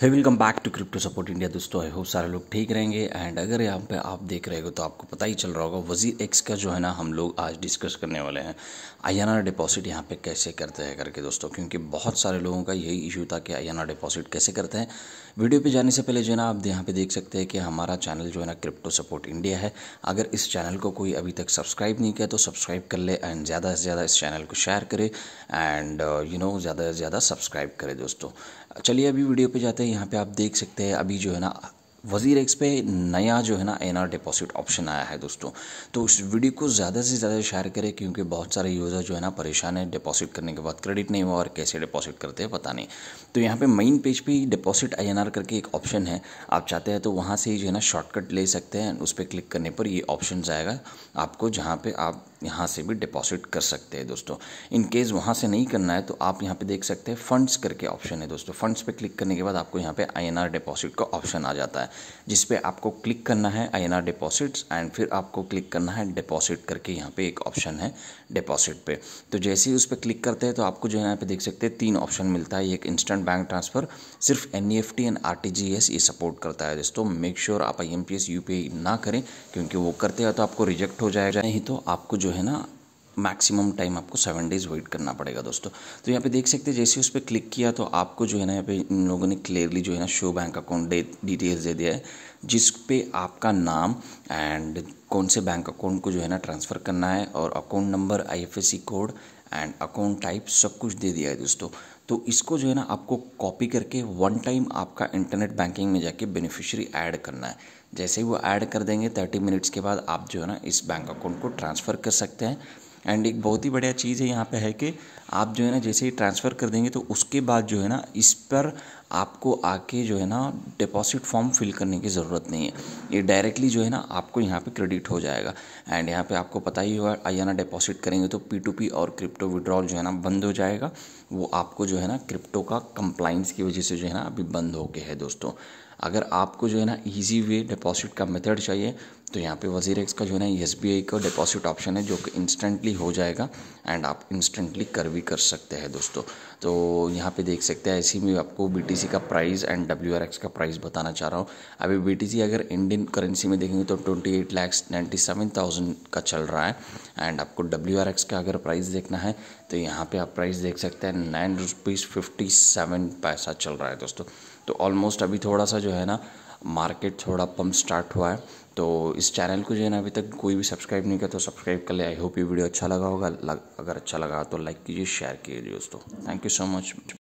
hey welcome back to crypto support India दोस्तों I hope सारे लोग ठीक रहेंगे एंड अगर यहाँ पे आप देख रहे हो तो आपको पता ही चल रहा होगा वजीर एक्स का जो है ना हम लोग आज डिस्कस करने वाले हैं आई डिपॉजिट यहाँ पे कैसे करते हैं करके दोस्तों क्योंकि बहुत सारे लोगों का यही इशू था कि आई डिपॉजिट कैसे करते हैं वीडियो पर जाने से पहले जो है ना आप यहाँ पर देख सकते हैं कि हमारा चैनल जो है ना क्रिप्टो सपोर्ट इंडिया है अगर इस चैनल को कोई अभी तक सब्सक्राइब नहीं किया तो सब्सक्राइब कर ले एंड ज़्यादा से ज़्यादा इस चैनल को शेयर करें एंड यू नो ज़्यादा से ज़्यादा सब्सक्राइब करें दोस्तों चलिए अभी वीडियो पर जाते हैं यहाँ पे आप देख सकते हैं अभी जो है ना वज़ीर एक्स पे नया जो है ना एन डिपॉजिट ऑप्शन आया है दोस्तों तो उस वीडियो को ज़्यादा से ज़्यादा शेयर करें क्योंकि बहुत सारे यूज़र जो है ना परेशान है डिपॉजिट करने के बाद क्रेडिट नहीं हुआ और कैसे डिपॉजिट करते हैं पता नहीं तो यहाँ पे मेन पेज पे डिपॉजिट आई एन करके एक ऑप्शन है आप चाहते हैं तो वहाँ से ही जो है ना शॉर्टकट ले सकते हैं उस पर क्लिक करने पर ये ऑप्शन आएगा आपको जहाँ पर आप यहाँ से भी डिपॉजिट कर सकते हैं दोस्तों इन केस वहाँ से नहीं करना है तो आप यहाँ पे देख सकते हैं फंड्स करके ऑप्शन है दोस्तों फंड्स पे क्लिक करने के बाद आपको यहाँ पे आईएनआर डिपॉजिट का ऑप्शन आ जाता है जिस पे आपको क्लिक करना है आईएनआर डिपॉजिट्स एंड फिर आपको क्लिक करना है डिपॉजिट करके यहाँ पे एक ऑप्शन है डिपॉजिट पे तो जैसे ही उस पर क्लिक करते हैं तो आपको जो है यहाँ पे देख सकते हैं तीन ऑप्शन मिलता है एक इंस्टेंट बैंक ट्रांसफ़र सिर्फ एन एंड आर ये सपोर्ट करता है दोस्तों मेक श्योर आप आई एम ना करें क्योंकि वो करते हैं तो आपको रिजेक्ट हो जाएगा नहीं तो आपको जो जो है ना मैक्सिमम टाइम आपको सेवन डेज़ वेट करना पड़ेगा दोस्तों तो यहाँ पे देख सकते हैं जैसे उस पर क्लिक किया तो आपको जो है ना यहाँ पे इन लोगों ने क्लियरली जो है ना शो बैंक अकाउंट डिटेल्स दे दिया है जिस पे आपका नाम एंड कौन से बैंक अकाउंट को जो है ना ट्रांसफ़र करना है और account number I code and account type सब कुछ दे दिया है दोस्तों तो इसको जो है ना आपको कॉपी करके वन टाइम आपका इंटरनेट बैंकिंग में जाके बेनिफिशियरी ऐड करना है जैसे ही वो ऐड कर देंगे थर्टी मिनट्स के बाद आप जो है ना इस बैंक अकाउंट को ट्रांसफ़र कर सकते हैं एंड एक बहुत ही बढ़िया चीज़ है यहाँ पे है कि आप जो है ना जैसे ही ट्रांसफ़र कर देंगे तो उसके बाद जो है ना इस पर आपको आके जो है ना डिपॉजिट फॉर्म फिल करने की ज़रूरत नहीं है ये डायरेक्टली जो है ना आपको यहाँ पे क्रेडिट हो जाएगा एंड यहाँ पे आपको पता ही होगा ना डिपॉजिट करेंगे तो पी टू पी और क्रिप्टो विड्रॉल जो है ना बंद हो जाएगा वो आपको जो है ना क्रिप्टो का कंप्लाइंस की वजह से जो है ना अभी बंद हो गया है दोस्तों अगर आपको जो है ना ईजी वे डिपॉजिट का मेथड चाहिए तो यहाँ पे वजीर एक्स का जो है ना एस बी आई का डिपॉजिट ऑप्शन है जो कि इंस्टेंटली हो जाएगा एंड आप इंस्टेंटली कर भी कर सकते हैं दोस्तों तो यहाँ पे देख सकते हैं ऐसी में आपको बी टी सी का price and W R X का प्राइस बताना चाह रहा हूँ अभी बी टी सी अगर इंडियन करेंसी में देखेंगे तो twenty eight lakhs ninety seven thousand का चल रहा है एंड आपको डब्ल्यू आर एक्स का अगर प्राइस देखना है तो यहाँ पर आप प्राइस देख सकते हैं नाइन रुपीज़ फिफ्टी सेवन पैसा चल रहा है दोस्तों तो ऑलमोस्ट अभी थोड़ा सा जो है ना मार्केट थोड़ा पम्प स्टार्ट हुआ है तो इस चैनल को जो है ना अभी तक कोई भी सब्सक्राइब नहीं किया तो सब्सक्राइब कर ले आई होप ये वीडियो अच्छा लगा होगा लग, अगर अच्छा लगा तो लाइक कीजिए शेयर कीजिए दोस्तों थैंक यू सो मच